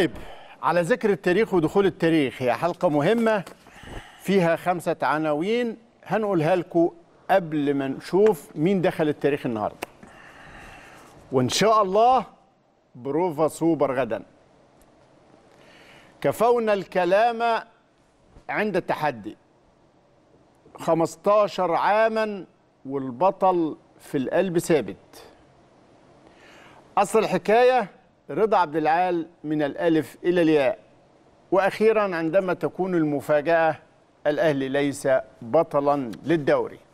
طيب على ذكر التاريخ ودخول التاريخ هي حلقة مهمة فيها خمسة عناوين هنقولها لكم قبل ما نشوف مين دخل التاريخ النهاردة وإن شاء الله بروفا سوبر غدا كفونا الكلام عند التحدي 15 عاما والبطل في القلب ثابت أصل الحكاية رضا عبد العال من الألف إلى الياء وأخيرا عندما تكون المفاجأة الأهلي ليس بطلا للدوري